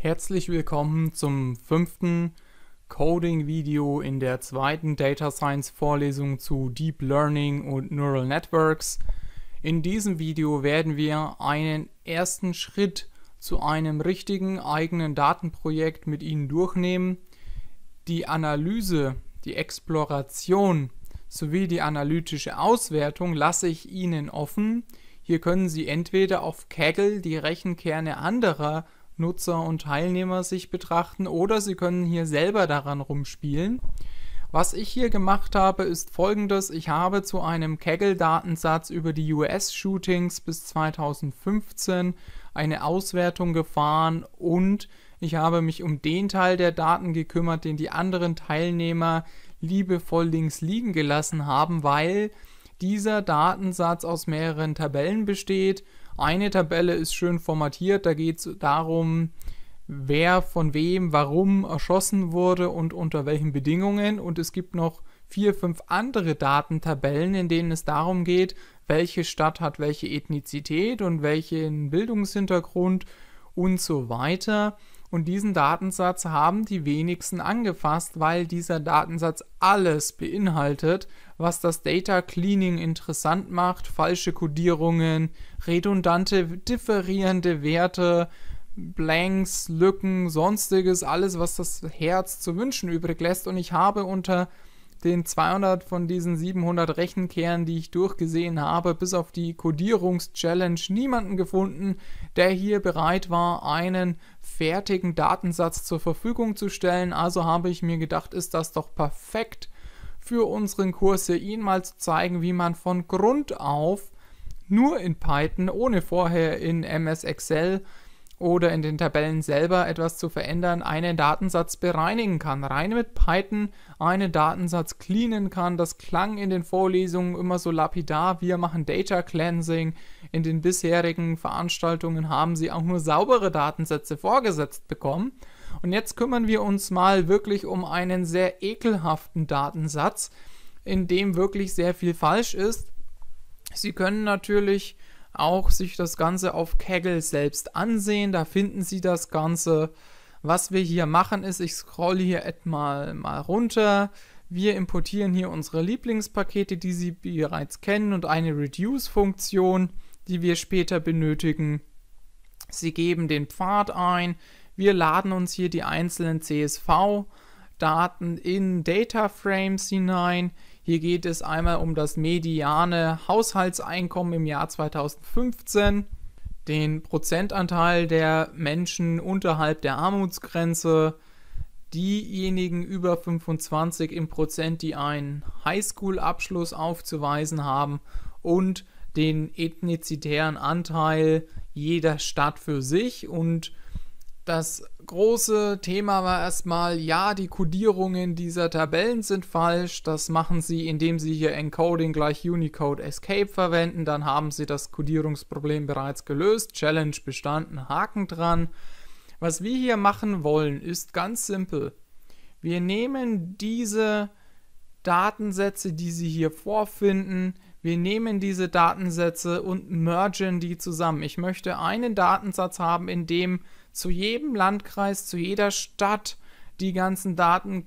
Herzlich willkommen zum fünften Coding-Video in der zweiten Data Science-Vorlesung zu Deep Learning und Neural Networks. In diesem Video werden wir einen ersten Schritt zu einem richtigen eigenen Datenprojekt mit Ihnen durchnehmen. Die Analyse, die Exploration sowie die analytische Auswertung lasse ich Ihnen offen. Hier können Sie entweder auf Kaggle die Rechenkerne anderer Nutzer und Teilnehmer sich betrachten oder Sie können hier selber daran rumspielen. Was ich hier gemacht habe, ist folgendes. Ich habe zu einem Kaggle-Datensatz über die US-Shootings bis 2015 eine Auswertung gefahren und ich habe mich um den Teil der Daten gekümmert, den die anderen Teilnehmer liebevoll links liegen gelassen haben, weil dieser Datensatz aus mehreren Tabellen besteht eine Tabelle ist schön formatiert, da geht es darum, wer von wem, warum erschossen wurde und unter welchen Bedingungen. Und es gibt noch vier, fünf andere Datentabellen, in denen es darum geht, welche Stadt hat welche Ethnizität und welchen Bildungshintergrund und so weiter. Und diesen Datensatz haben die wenigsten angefasst, weil dieser Datensatz alles beinhaltet, was das Data Cleaning interessant macht. Falsche Codierungen, redundante, differierende Werte, Blanks, Lücken, sonstiges, alles, was das Herz zu wünschen übrig lässt. Und ich habe unter den 200 von diesen 700 Rechenkernen, die ich durchgesehen habe, bis auf die Codierungs-Challenge niemanden gefunden, der hier bereit war, einen fertigen Datensatz zur Verfügung zu stellen. Also habe ich mir gedacht, ist das doch perfekt für unseren Kurs hier Ihnen mal zu zeigen, wie man von Grund auf nur in Python, ohne vorher in MS Excel oder in den Tabellen selber etwas zu verändern, einen Datensatz bereinigen kann. Rein mit Python einen Datensatz cleanen kann. Das klang in den Vorlesungen immer so lapidar. Wir machen Data Cleansing. In den bisherigen Veranstaltungen haben sie auch nur saubere Datensätze vorgesetzt bekommen. Und jetzt kümmern wir uns mal wirklich um einen sehr ekelhaften Datensatz, in dem wirklich sehr viel falsch ist. Sie können natürlich auch sich das Ganze auf Kaggle selbst ansehen, da finden Sie das Ganze. Was wir hier machen ist, ich scrolle hier mal, mal runter. Wir importieren hier unsere Lieblingspakete, die Sie bereits kennen und eine Reduce-Funktion, die wir später benötigen. Sie geben den Pfad ein, wir laden uns hier die einzelnen CSV-Daten in Data Frames hinein. Hier geht es einmal um das mediane Haushaltseinkommen im Jahr 2015, den Prozentanteil der Menschen unterhalb der Armutsgrenze, diejenigen über 25 im Prozent, die einen Highschool-Abschluss aufzuweisen haben und den ethnizitären Anteil jeder Stadt für sich und das große Thema war erstmal, ja, die Codierungen dieser Tabellen sind falsch. Das machen sie, indem sie hier Encoding gleich Unicode Escape verwenden. Dann haben sie das Codierungsproblem bereits gelöst. Challenge bestanden, Haken dran. Was wir hier machen wollen, ist ganz simpel. Wir nehmen diese Datensätze, die Sie hier vorfinden, wir nehmen diese Datensätze und mergen die zusammen. Ich möchte einen Datensatz haben, in dem zu jedem Landkreis, zu jeder Stadt die ganzen Daten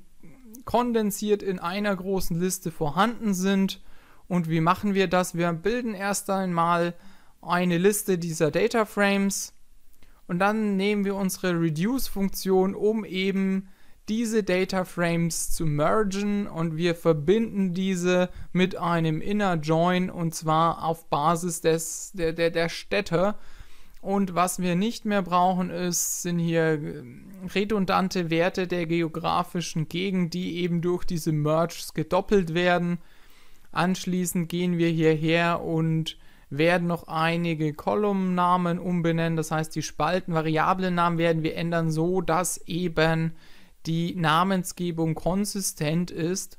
kondensiert in einer großen Liste vorhanden sind. Und wie machen wir das? Wir bilden erst einmal eine Liste dieser Data Frames und dann nehmen wir unsere Reduce-Funktion, um eben diese Data Frames zu mergen und wir verbinden diese mit einem Inner Join und zwar auf Basis des, der, der, der Städte und was wir nicht mehr brauchen, ist, sind hier äh, redundante Werte der geografischen Gegend, die eben durch diese Merges gedoppelt werden. Anschließend gehen wir hierher und werden noch einige Kolumnennamen umbenennen. Das heißt, die Spaltenvariablennamen werden wir ändern, so dass eben die Namensgebung konsistent ist.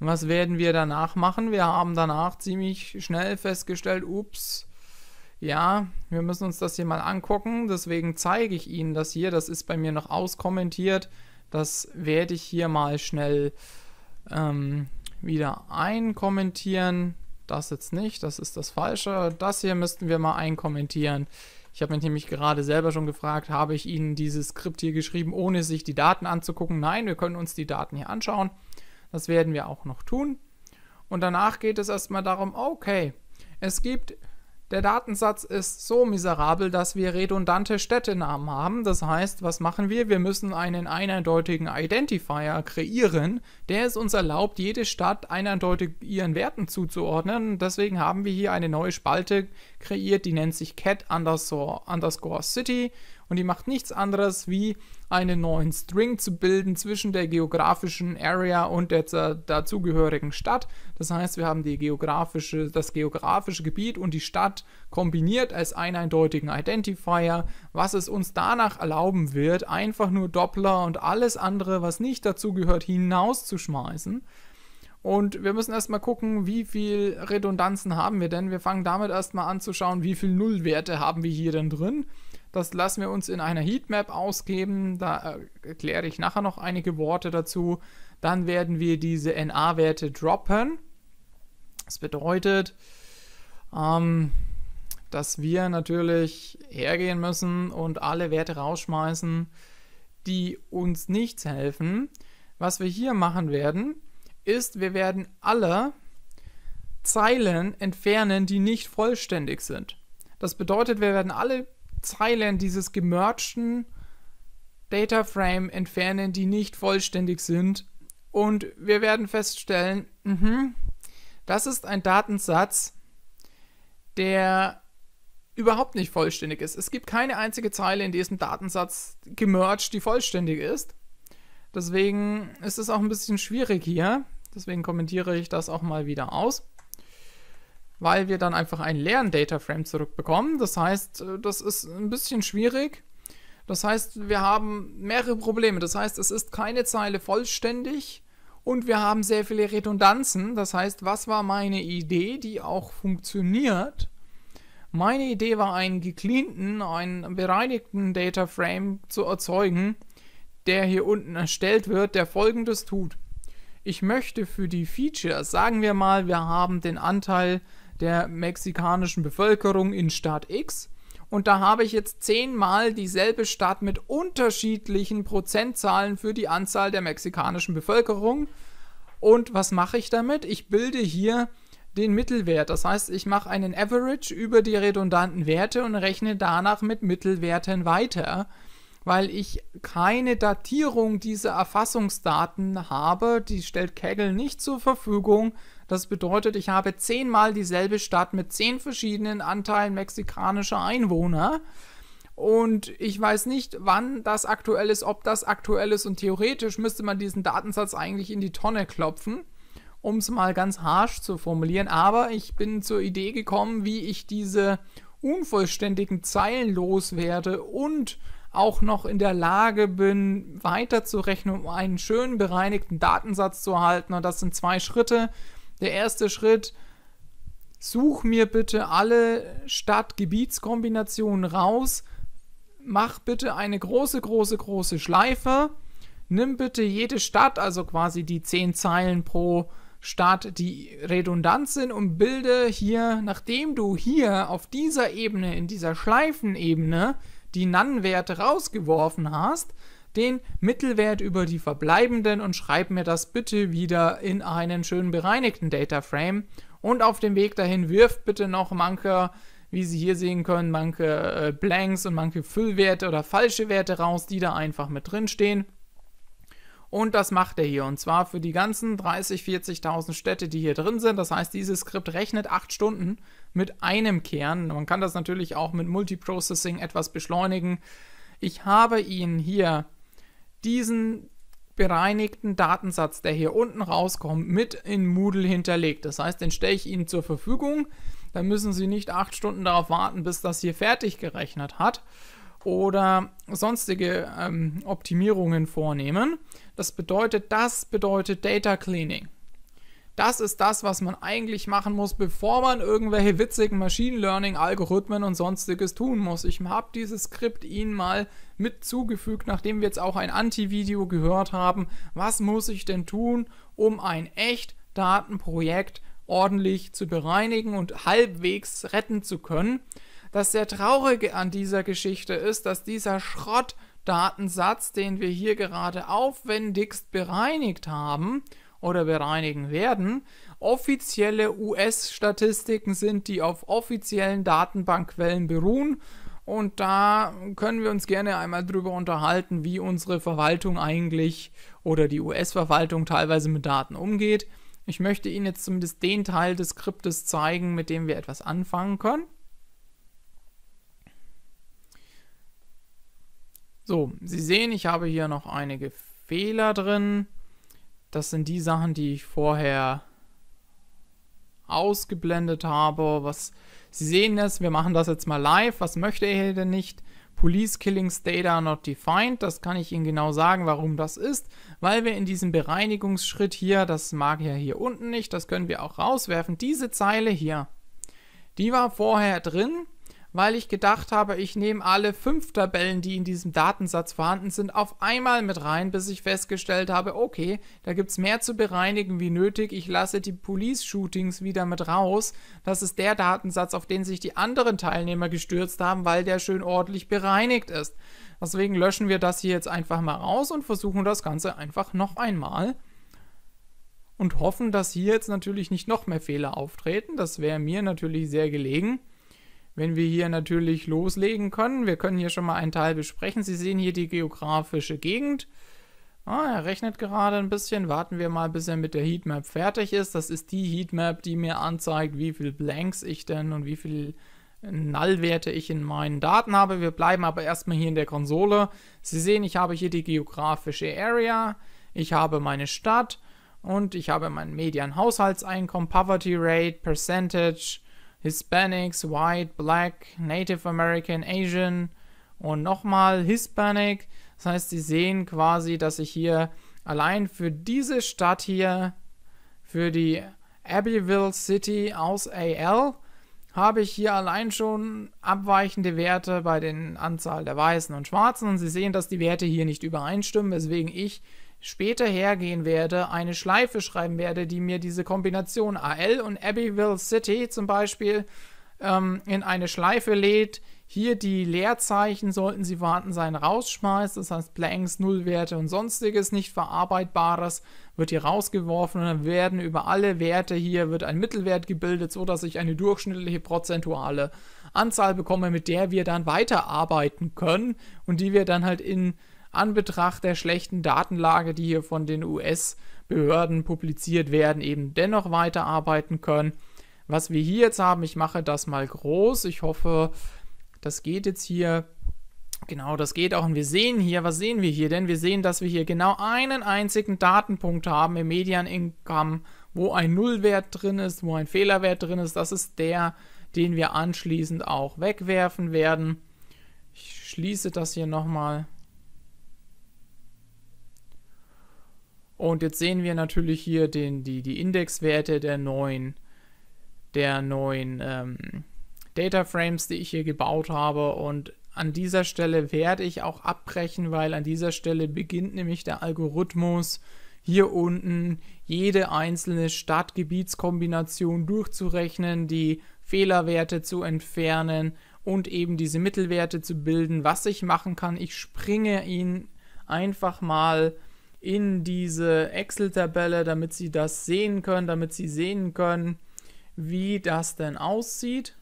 Und was werden wir danach machen? Wir haben danach ziemlich schnell festgestellt, ups, ja, wir müssen uns das hier mal angucken, deswegen zeige ich Ihnen das hier, das ist bei mir noch auskommentiert, das werde ich hier mal schnell ähm, wieder einkommentieren, das jetzt nicht, das ist das Falsche, das hier müssten wir mal einkommentieren. Ich habe mich nämlich gerade selber schon gefragt, habe ich Ihnen dieses Skript hier geschrieben, ohne sich die Daten anzugucken? Nein, wir können uns die Daten hier anschauen. Das werden wir auch noch tun. Und danach geht es erstmal darum, okay, es gibt der Datensatz ist so miserabel, dass wir redundante Städtenamen haben. Das heißt, was machen wir? Wir müssen einen eindeutigen Identifier kreieren, der es uns erlaubt, jede Stadt eindeutig ihren Werten zuzuordnen. Deswegen haben wir hier eine neue Spalte kreiert, die nennt sich cat underscore, city und die macht nichts anderes, wie einen neuen String zu bilden zwischen der geografischen Area und der dazugehörigen Stadt. Das heißt, wir haben die geografische, das geografische Gebiet und die Stadt kombiniert als einen eindeutigen Identifier, was es uns danach erlauben wird, einfach nur Doppler und alles andere, was nicht dazugehört, hinauszuschmeißen. Und wir müssen erstmal gucken, wie viel Redundanzen haben wir denn. Wir fangen damit erstmal an zu schauen, wie viele Nullwerte haben wir hier denn drin. Das lassen wir uns in einer Heatmap ausgeben. Da äh, erkläre ich nachher noch einige Worte dazu. Dann werden wir diese NA-Werte droppen. Das bedeutet, ähm, dass wir natürlich hergehen müssen und alle Werte rausschmeißen, die uns nichts helfen. Was wir hier machen werden, ist, wir werden alle Zeilen entfernen, die nicht vollständig sind. Das bedeutet, wir werden alle Zeilen dieses gemergten Data Frame entfernen, die nicht vollständig sind. Und wir werden feststellen, mh, das ist ein Datensatz, der überhaupt nicht vollständig ist. Es gibt keine einzige Zeile in diesem Datensatz gemerged, die vollständig ist. Deswegen ist es auch ein bisschen schwierig hier. Deswegen kommentiere ich das auch mal wieder aus weil wir dann einfach einen leeren Data Frame zurückbekommen. Das heißt, äh, das ist ein bisschen schwierig. Das heißt, wir haben mehrere Probleme. Das heißt, es ist keine Zeile vollständig und wir haben sehr viele Redundanzen. Das heißt, was war meine Idee, die auch funktioniert? Meine Idee war, einen gecleanten, einen bereinigten Data Frame zu erzeugen, der hier unten erstellt wird, der folgendes tut. Ich möchte für die Features, sagen wir mal, wir haben den Anteil der mexikanischen Bevölkerung in Staat X und da habe ich jetzt zehnmal dieselbe Stadt mit unterschiedlichen Prozentzahlen für die Anzahl der mexikanischen Bevölkerung. Und was mache ich damit? Ich bilde hier den Mittelwert. Das heißt, ich mache einen Average über die redundanten Werte und rechne danach mit Mittelwerten weiter weil ich keine Datierung dieser Erfassungsdaten habe. Die stellt Kaggle nicht zur Verfügung. Das bedeutet, ich habe zehnmal dieselbe Stadt mit zehn verschiedenen Anteilen mexikanischer Einwohner. Und ich weiß nicht, wann das aktuell ist, ob das aktuell ist. Und theoretisch müsste man diesen Datensatz eigentlich in die Tonne klopfen, um es mal ganz harsch zu formulieren. Aber ich bin zur Idee gekommen, wie ich diese unvollständigen Zeilen loswerde und auch noch in der Lage bin, weiterzurechnen, um einen schönen bereinigten Datensatz zu erhalten. Und das sind zwei Schritte. Der erste Schritt, such mir bitte alle Stadt-Gebietskombinationen raus, mach bitte eine große, große, große Schleife, nimm bitte jede Stadt, also quasi die zehn Zeilen pro Stadt, die redundant sind und bilde hier, nachdem du hier auf dieser Ebene, in dieser Schleifenebene, die Nannwerte rausgeworfen hast, den Mittelwert über die verbleibenden und schreib mir das bitte wieder in einen schön bereinigten Data Frame. Und auf dem Weg dahin wirft bitte noch manche, wie Sie hier sehen können, manche äh, Blanks und manche Füllwerte oder falsche Werte raus, die da einfach mit drin stehen. Und das macht er hier. Und zwar für die ganzen 30.000, 40 40.000 Städte, die hier drin sind. Das heißt, dieses Skript rechnet 8 Stunden mit einem Kern. Man kann das natürlich auch mit Multiprocessing etwas beschleunigen. Ich habe Ihnen hier diesen bereinigten Datensatz, der hier unten rauskommt, mit in Moodle hinterlegt. Das heißt, den stelle ich Ihnen zur Verfügung. Dann müssen Sie nicht acht Stunden darauf warten, bis das hier fertig gerechnet hat oder sonstige ähm, Optimierungen vornehmen. Das bedeutet, das bedeutet Data Cleaning. Das ist das, was man eigentlich machen muss, bevor man irgendwelche witzigen Machine Learning Algorithmen und sonstiges tun muss. Ich habe dieses Skript Ihnen mal mit zugefügt, nachdem wir jetzt auch ein Anti-Video gehört haben. Was muss ich denn tun, um ein echt Datenprojekt ordentlich zu bereinigen und halbwegs retten zu können? Das sehr Traurige an dieser Geschichte ist, dass dieser Schrottdatensatz, den wir hier gerade aufwendigst bereinigt haben, oder bereinigen werden. Offizielle US-Statistiken sind, die auf offiziellen Datenbankquellen beruhen. Und da können wir uns gerne einmal drüber unterhalten, wie unsere Verwaltung eigentlich oder die US-Verwaltung teilweise mit Daten umgeht. Ich möchte Ihnen jetzt zumindest den Teil des Skriptes zeigen, mit dem wir etwas anfangen können. So, Sie sehen, ich habe hier noch einige Fehler drin. Das sind die Sachen, die ich vorher ausgeblendet habe. Was Sie sehen es, wir machen das jetzt mal live. Was möchte er denn nicht? Police Killings Data Not Defined. Das kann ich Ihnen genau sagen, warum das ist, weil wir in diesem Bereinigungsschritt hier, das mag ja hier unten nicht, das können wir auch rauswerfen, diese Zeile hier, die war vorher drin weil ich gedacht habe, ich nehme alle fünf Tabellen, die in diesem Datensatz vorhanden sind, auf einmal mit rein, bis ich festgestellt habe, okay, da gibt es mehr zu bereinigen wie nötig, ich lasse die Police-Shootings wieder mit raus. Das ist der Datensatz, auf den sich die anderen Teilnehmer gestürzt haben, weil der schön ordentlich bereinigt ist. Deswegen löschen wir das hier jetzt einfach mal raus und versuchen das Ganze einfach noch einmal und hoffen, dass hier jetzt natürlich nicht noch mehr Fehler auftreten. Das wäre mir natürlich sehr gelegen wenn wir hier natürlich loslegen können. Wir können hier schon mal einen Teil besprechen. Sie sehen hier die geografische Gegend. Ah, er rechnet gerade ein bisschen. Warten wir mal, bis er mit der Heatmap fertig ist. Das ist die Heatmap, die mir anzeigt, wie viele Blanks ich denn und wie viele Nullwerte ich in meinen Daten habe. Wir bleiben aber erstmal hier in der Konsole. Sie sehen, ich habe hier die geografische Area, ich habe meine Stadt und ich habe mein Median-Haushaltseinkommen, Poverty Rate, Percentage, Hispanics, White, Black, Native American, Asian und nochmal Hispanic. Das heißt, Sie sehen quasi, dass ich hier allein für diese Stadt hier, für die Abbeville City aus AL, habe ich hier allein schon abweichende Werte bei den Anzahl der Weißen und Schwarzen. Und Sie sehen, dass die Werte hier nicht übereinstimmen, weswegen ich später hergehen werde, eine Schleife schreiben werde, die mir diese Kombination AL und Abbeville City zum Beispiel ähm, in eine Schleife lädt. Hier die Leerzeichen sollten sie vorhanden sein, rausschmeißt, das heißt Blanks, Nullwerte und sonstiges nicht verarbeitbares wird hier rausgeworfen und dann werden über alle Werte hier wird ein Mittelwert gebildet, sodass ich eine durchschnittliche prozentuale Anzahl bekomme, mit der wir dann weiterarbeiten können und die wir dann halt in Anbetracht der schlechten Datenlage, die hier von den US-Behörden publiziert werden, eben dennoch weiterarbeiten können. Was wir hier jetzt haben, ich mache das mal groß. Ich hoffe, das geht jetzt hier. Genau, das geht auch. Und wir sehen hier, was sehen wir hier? Denn wir sehen, dass wir hier genau einen einzigen Datenpunkt haben im Median Income, wo ein Nullwert drin ist, wo ein Fehlerwert drin ist. Das ist der, den wir anschließend auch wegwerfen werden. Ich schließe das hier nochmal. Und jetzt sehen wir natürlich hier den, die, die Indexwerte der neuen, der neuen ähm, Data Frames, die ich hier gebaut habe. Und an dieser Stelle werde ich auch abbrechen, weil an dieser Stelle beginnt nämlich der Algorithmus hier unten jede einzelne Stadtgebietskombination durchzurechnen, die Fehlerwerte zu entfernen und eben diese Mittelwerte zu bilden. Was ich machen kann, ich springe ihn einfach mal in diese Excel-Tabelle, damit Sie das sehen können, damit Sie sehen können, wie das denn aussieht.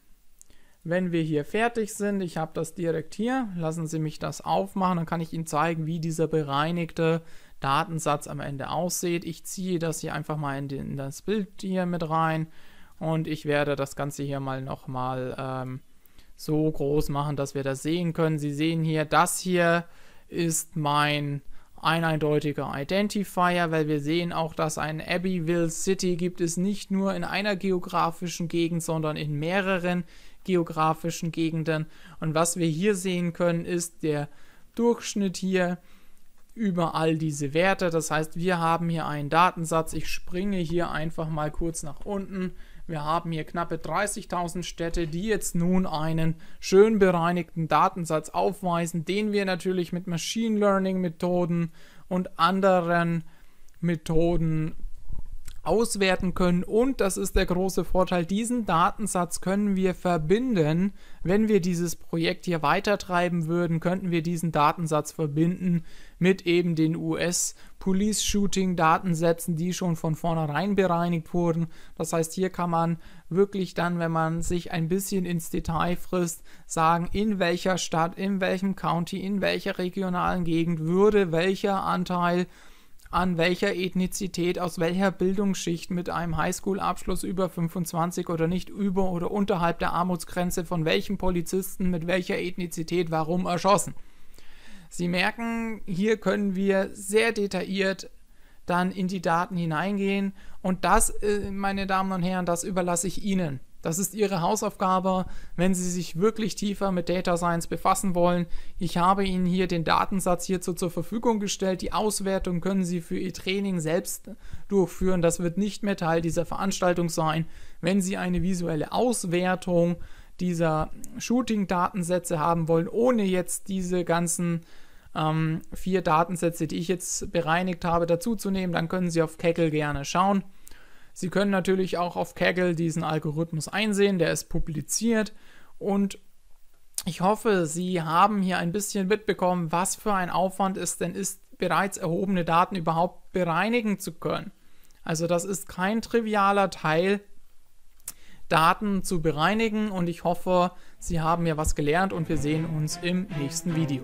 Wenn wir hier fertig sind, ich habe das direkt hier, lassen Sie mich das aufmachen, dann kann ich Ihnen zeigen, wie dieser bereinigte Datensatz am Ende aussieht. Ich ziehe das hier einfach mal in, den, in das Bild hier mit rein und ich werde das Ganze hier mal nochmal ähm, so groß machen, dass wir das sehen können. Sie sehen hier, das hier ist mein ein eindeutiger Identifier, weil wir sehen auch, dass ein Abbeville City gibt es nicht nur in einer geografischen Gegend, sondern in mehreren geografischen Gegenden. Und was wir hier sehen können, ist der Durchschnitt hier über all diese Werte. Das heißt, wir haben hier einen Datensatz. Ich springe hier einfach mal kurz nach unten wir haben hier knappe 30.000 Städte, die jetzt nun einen schön bereinigten Datensatz aufweisen, den wir natürlich mit Machine Learning Methoden und anderen Methoden auswerten können und das ist der große Vorteil, diesen Datensatz können wir verbinden. Wenn wir dieses Projekt hier weitertreiben würden, könnten wir diesen Datensatz verbinden mit eben den US Police Shooting Datensätzen, die schon von vornherein bereinigt wurden. Das heißt, hier kann man wirklich dann, wenn man sich ein bisschen ins Detail frisst, sagen, in welcher Stadt, in welchem County, in welcher regionalen Gegend würde welcher Anteil an welcher Ethnizität, aus welcher Bildungsschicht mit einem Highschool-Abschluss über 25 oder nicht über oder unterhalb der Armutsgrenze von welchem Polizisten mit welcher Ethnizität warum erschossen. Sie merken, hier können wir sehr detailliert dann in die Daten hineingehen und das, äh, meine Damen und Herren, das überlasse ich Ihnen. Das ist Ihre Hausaufgabe, wenn Sie sich wirklich tiefer mit Data Science befassen wollen. Ich habe Ihnen hier den Datensatz hierzu zur Verfügung gestellt. Die Auswertung können Sie für Ihr Training selbst durchführen. Das wird nicht mehr Teil dieser Veranstaltung sein. Wenn Sie eine visuelle Auswertung dieser Shooting-Datensätze haben wollen, ohne jetzt diese ganzen ähm, vier Datensätze, die ich jetzt bereinigt habe, dazuzunehmen, dann können Sie auf Kaggle gerne schauen. Sie können natürlich auch auf Kaggle diesen Algorithmus einsehen, der ist publiziert und ich hoffe, Sie haben hier ein bisschen mitbekommen, was für ein Aufwand es denn ist, bereits erhobene Daten überhaupt bereinigen zu können. Also das ist kein trivialer Teil, Daten zu bereinigen und ich hoffe, Sie haben ja was gelernt und wir sehen uns im nächsten Video.